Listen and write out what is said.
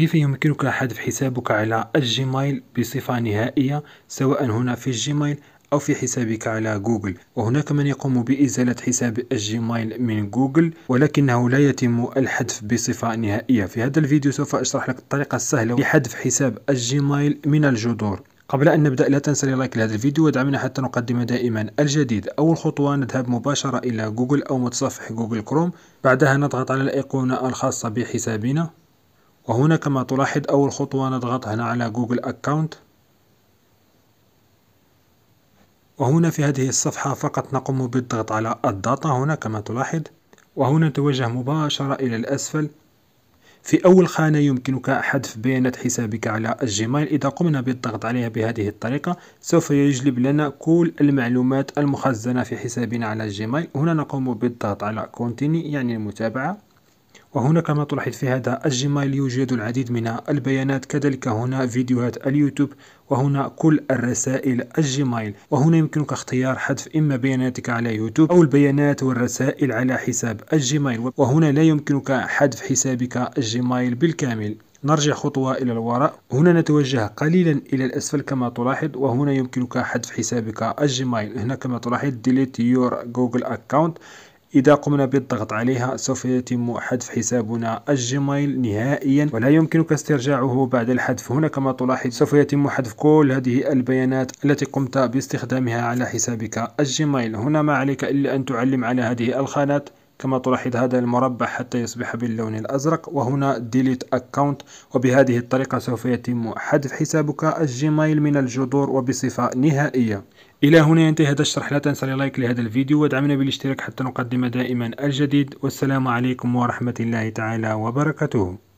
كيف يمكنك حذف حسابك على الجيميل بصفة نهائية سواء هنا في الجيميل أو في حسابك على جوجل وهناك من يقوم بإزالة حساب الجيميل من جوجل ولكنه لا يتم الحذف بصفة نهائية في هذا الفيديو سوف أشرح لك الطريقة السهلة لحذف حساب الجيميل من الجذور قبل أن نبدأ لا تنسى لايك لهذا الفيديو ودعمنا حتى نقدم دائما الجديد أول خطوة نذهب مباشرة إلى جوجل أو متصفح جوجل كروم بعدها نضغط على الأيقونة الخاصة بحسابنا وهنا كما تلاحظ أول خطوة نضغط هنا على جوجل أكاونت وهنا في هذه الصفحة فقط نقوم بالضغط على الداتا هنا كما تلاحظ وهنا نتوجه مباشرة إلى الأسفل في أول خانة يمكنك حذف بيانات حسابك على الجيميل إذا قمنا بالضغط عليها بهذه الطريقة سوف يجلب لنا كل المعلومات المخزنة في حسابنا على الجيميل هنا نقوم بالضغط على كونتيني يعني المتابعة وهنا كما تلاحظ في هذا الجيميل يوجد العديد من البيانات كذلك هنا فيديوهات اليوتيوب وهنا كل الرسائل الجيميل وهنا يمكنك اختيار حذف إما بياناتك على يوتيوب أو البيانات والرسائل على حساب الجيميل وهنا لا يمكنك حذف حسابك الجيميل بالكامل نرجع خطوة إلى الوراء هنا نتوجه قليلا إلى الأسفل كما تلاحظ وهنا يمكنك حذف حسابك الجيميل هنا كما تلاحظ delete your google account إذا قمنا بالضغط عليها سوف يتم حذف حسابنا الجيميل نهائيا ولا يمكنك استرجاعه بعد الحذف هنا كما تلاحظ سوف يتم حذف كل هذه البيانات التي قمت باستخدامها على حسابك الجيميل هنا ما عليك إلا أن تعلم على هذه الخانات كما تلاحظ هذا المربع حتى يصبح باللون الأزرق وهنا delete account وبهذه الطريقة سوف يتم حذف حسابك الجيميل من الجذور وبصفة نهائية إلى هنا ينتهي هذا الشرح لا تنسى لايك لهذا الفيديو وادعمنا بالاشتراك حتى نقدم دائما الجديد والسلام عليكم ورحمة الله تعالى وبركاته